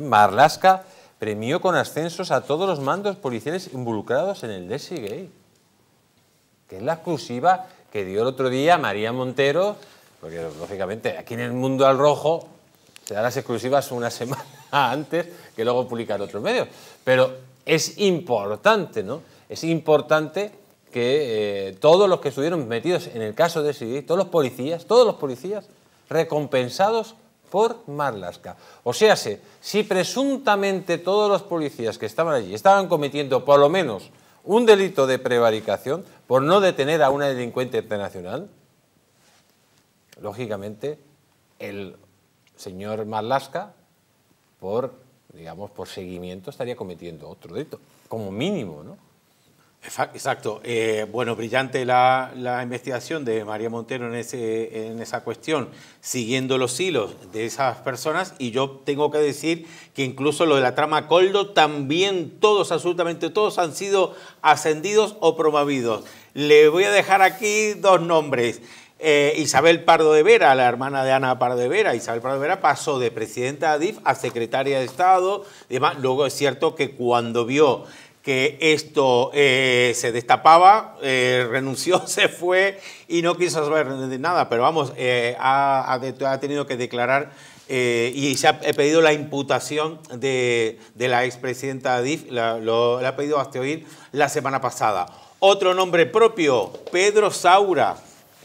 Marlaska premió con ascensos a todos los mandos policiales involucrados en el Desi que es la exclusiva que dio el otro día María Montero, porque lógicamente aquí en el mundo al rojo se dan las exclusivas una semana antes que luego publicar otros medios. Pero es importante, ¿no? Es importante que eh, todos los que estuvieron metidos en el caso de todos los policías, todos los policías, recompensados por Marlaska. O sea, si presuntamente todos los policías que estaban allí estaban cometiendo por lo menos un delito de prevaricación por no detener a una delincuente internacional, lógicamente el señor Marlaska, por, digamos, por seguimiento, estaría cometiendo otro delito, como mínimo, ¿no? Exacto. Eh, bueno, brillante la, investigación de María Montero en, ese, en esa cuestión, siguiendo los hilos de esas personas. Y yo tengo que decir que incluso lo de la trama Coldo, también todos, absolutamente todos, han sido ascendidos o promovidos. Le voy a dejar aquí dos nombres. Eh, Isabel Pardo de Vera, la hermana de Ana Pardo de Vera, Isabel Pardo de Vera pasó de presidenta de ADIF a secretaria de Estado. luego es cierto que cuando vio que esto eh, se destapaba, eh, renunció, se fue y no quiso saber de nada, pero vamos, eh, ha, tenido que declarar y se ha pedido la imputación de, la expresidenta DIF, la, lo, ha pedido hasta hoy, la semana pasada. Otro nombre propio, Pedro Saura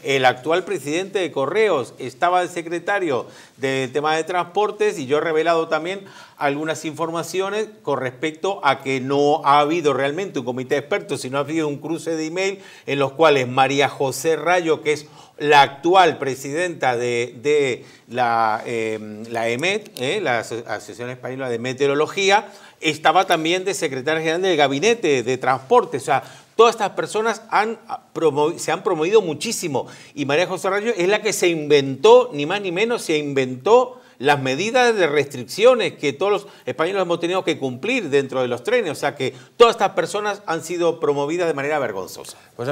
el actual presidente de Correos, estaba de secretario del tema de transportes y yo he revelado también algunas informaciones con respecto a que no ha habido realmente un comité de expertos, sino ha habido un cruce de email en los cuales María José Rayo, que es la actual presidenta de, la, em, la, EMET, eh, la Asociación Española de Meteorología, estaba también de secretaria general del Gabinete de Transportes, Todas estas personas ah, se han promovido muchísimo y María José Rayo es la que se inventó, ni más ni menos, se inventó las medidas de restricciones que todos los españoles hemos tenido que cumplir dentro de los trenes. O sea que todas estas personas han sido promovidas de manera vergonzosa. Pues,